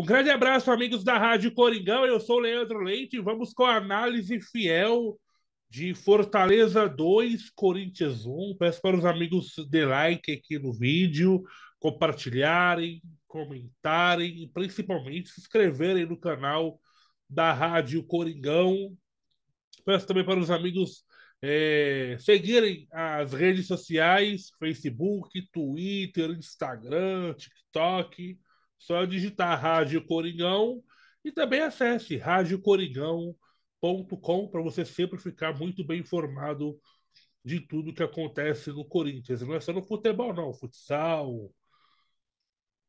Um grande abraço, amigos da Rádio Coringão. Eu sou o Leandro Leite vamos com a análise fiel de Fortaleza 2, Corinthians 1. Peço para os amigos de like aqui no vídeo, compartilharem, comentarem e principalmente se inscreverem no canal da Rádio Coringão. Peço também para os amigos é, seguirem as redes sociais, Facebook, Twitter, Instagram, TikTok. Só é digitar Rádio Coringão e também acesse radiocoringão.com para você sempre ficar muito bem informado de tudo que acontece no Corinthians. Não é só no futebol, não. Futsal,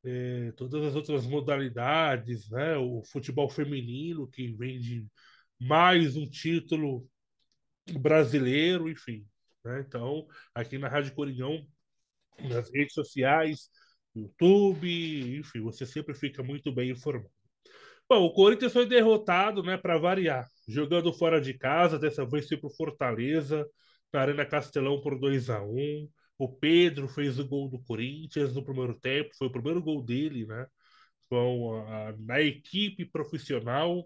é, todas as outras modalidades, né? O futebol feminino que vem de mais um título brasileiro, enfim. Né? Então, aqui na Rádio Coringão, nas redes sociais, YouTube, enfim, você sempre fica muito bem informado. Bom, o Corinthians foi derrotado, né, para variar, jogando fora de casa, dessa vez foi o Fortaleza, na Arena Castelão por 2 a 1 O Pedro fez o gol do Corinthians no primeiro tempo, foi o primeiro gol dele, né? Então, a, na equipe profissional.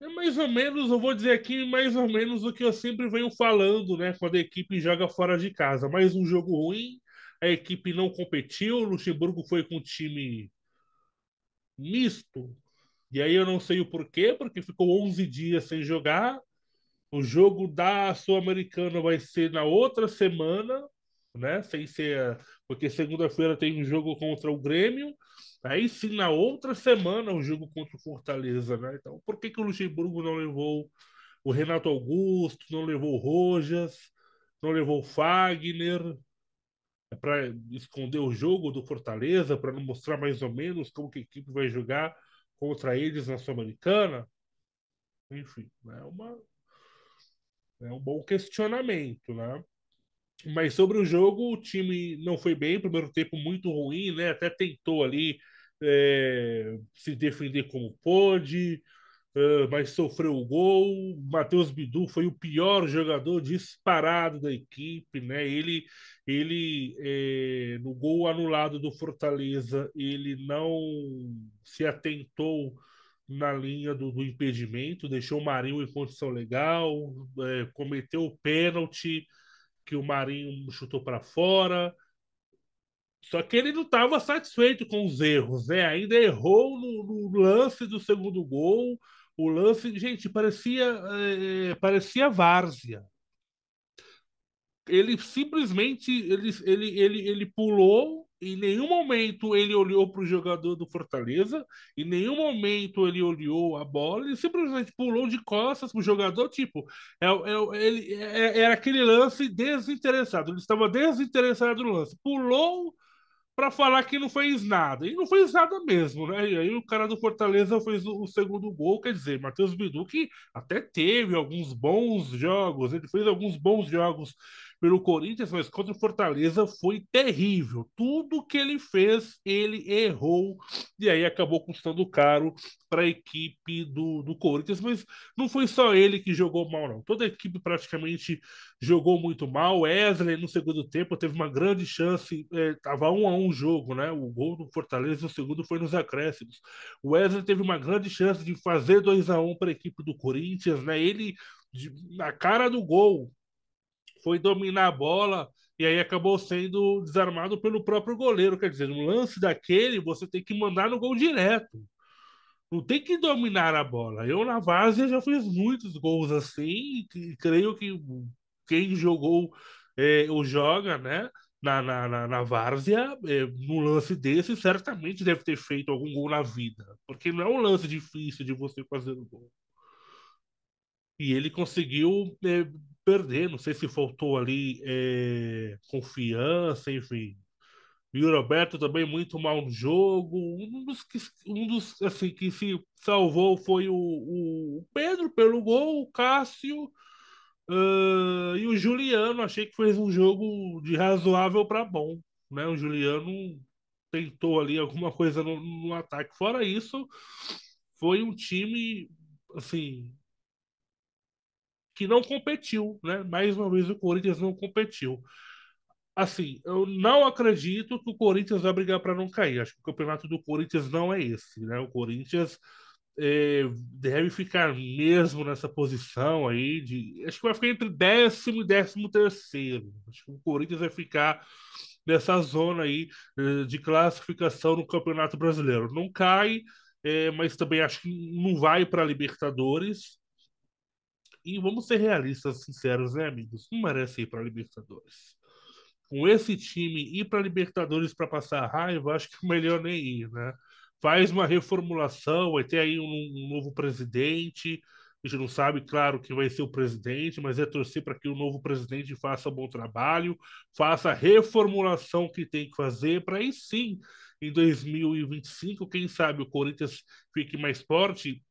É mais ou menos, eu vou dizer aqui, mais ou menos o que eu sempre venho falando, né? Quando a equipe joga fora de casa. Mais um jogo ruim, a equipe não competiu, o Luxemburgo foi com um time misto. E aí eu não sei o porquê, porque ficou 11 dias sem jogar. O jogo da Sul-Americana vai ser na outra semana, né? Sem ser. Porque segunda-feira tem um jogo contra o Grêmio. Aí sim, na outra semana, o jogo contra o Fortaleza, né? Então, por que, que o Luxemburgo não levou o Renato Augusto, não levou o Rojas, não levou o Fagner, é para esconder o jogo do Fortaleza, para não mostrar mais ou menos como que a equipe vai jogar contra eles na Sul-Americana? Enfim, é, uma, é um bom questionamento, né? Mas sobre o jogo, o time não foi bem, primeiro tempo muito ruim, né? Até tentou ali é, se defender como pôde, Uh, mas sofreu o gol. Matheus Bidu foi o pior jogador disparado da equipe, né? Ele, ele é, no gol anulado do Fortaleza, ele não se atentou na linha do, do impedimento, deixou o Marinho em condição legal, é, cometeu o pênalti que o Marinho chutou para fora. Só que ele não estava satisfeito com os erros, né? Ainda errou no, no lance do segundo gol, o lance, gente, parecia, é, parecia várzea. Ele simplesmente ele, ele, ele, ele pulou, em nenhum momento ele olhou para o jogador do Fortaleza, em nenhum momento ele olhou a bola, ele simplesmente pulou de costas para o jogador, tipo, é, é, ele, é, é, era aquele lance desinteressado, ele estava desinteressado no lance. Pulou para falar que não fez nada. E não fez nada mesmo, né? E aí o cara do Fortaleza fez o, o segundo gol, quer dizer, Matheus Bidu, que até teve alguns bons jogos, ele fez alguns bons jogos pelo Corinthians, mas contra o Fortaleza foi terrível. Tudo que ele fez, ele errou. E aí acabou custando caro para a equipe do, do Corinthians. Mas não foi só ele que jogou mal, não. Toda a equipe praticamente jogou muito mal. Wesley, no segundo tempo, teve uma grande chance. Estava é, um a um jogo, né? O gol do Fortaleza no segundo foi nos acréscimos. O Wesley teve uma grande chance de fazer 2 a 1 um para a equipe do Corinthians, né? Ele de, na cara do gol, foi dominar a bola e aí acabou sendo desarmado pelo próprio goleiro. Quer dizer, um lance daquele você tem que mandar no gol direto. Não tem que dominar a bola. Eu na Várzea já fiz muitos gols assim, e creio que quem jogou é, ou joga, né? Na, na, na, na Várzea, é, lance desse, certamente deve ter feito algum gol na vida. Porque não é um lance difícil de você fazer o gol. E ele conseguiu é, perder, não sei se faltou ali é, confiança, enfim. E o Roberto também muito mal no jogo. Um dos que, um dos, assim, que se salvou foi o, o Pedro pelo gol, o Cássio uh, e o Juliano. Achei que fez um jogo de razoável para bom. Né? O Juliano tentou ali alguma coisa no, no ataque. Fora isso, foi um time assim que não competiu, né? Mais uma vez o Corinthians não competiu. Assim, eu não acredito que o Corinthians vai brigar para não cair. Acho que o campeonato do Corinthians não é esse, né? O Corinthians é, deve ficar mesmo nessa posição aí de. Acho que vai ficar entre décimo e décimo terceiro. Acho que o Corinthians vai ficar nessa zona aí eh, de classificação no Campeonato Brasileiro. Não cai, é, mas também acho que não vai para a Libertadores. E vamos ser realistas, sinceros, né, amigos? Não merece ir para Libertadores. Com esse time, ir para Libertadores para passar raiva, acho que é melhor nem ir, né? Faz uma reformulação, vai ter aí um, um novo presidente. A gente não sabe, claro, quem vai ser o presidente, mas é torcer para que o novo presidente faça um bom trabalho, faça a reformulação que tem que fazer, para aí sim, em 2025, quem sabe o Corinthians fique mais forte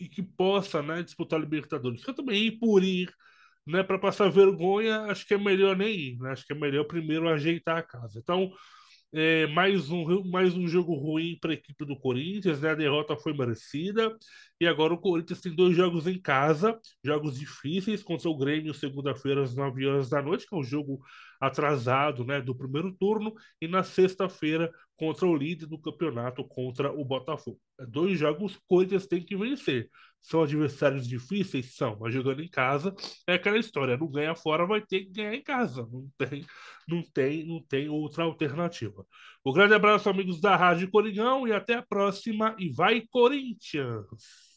e que possa né, disputar a Libertadores. Eu também ir por ir, né, para passar vergonha, acho que é melhor nem ir. Né? Acho que é melhor primeiro ajeitar a casa. Então, é, mais, um, mais um jogo ruim para a equipe do Corinthians. Né? A derrota foi merecida. E agora o Corinthians tem dois jogos em casa, jogos difíceis contra o Grêmio segunda-feira às 9 horas da noite, que é um jogo atrasado, né, do primeiro turno, e na sexta-feira contra o líder do campeonato, contra o Botafogo. É dois jogos o Corinthians tem que vencer. São adversários difíceis, são, mas jogando em casa é aquela história, não ganha fora, vai ter que ganhar em casa. Não tem, não tem, não tem outra alternativa. Um grande abraço amigos da Rádio Coringão e até a próxima e vai Corinthians.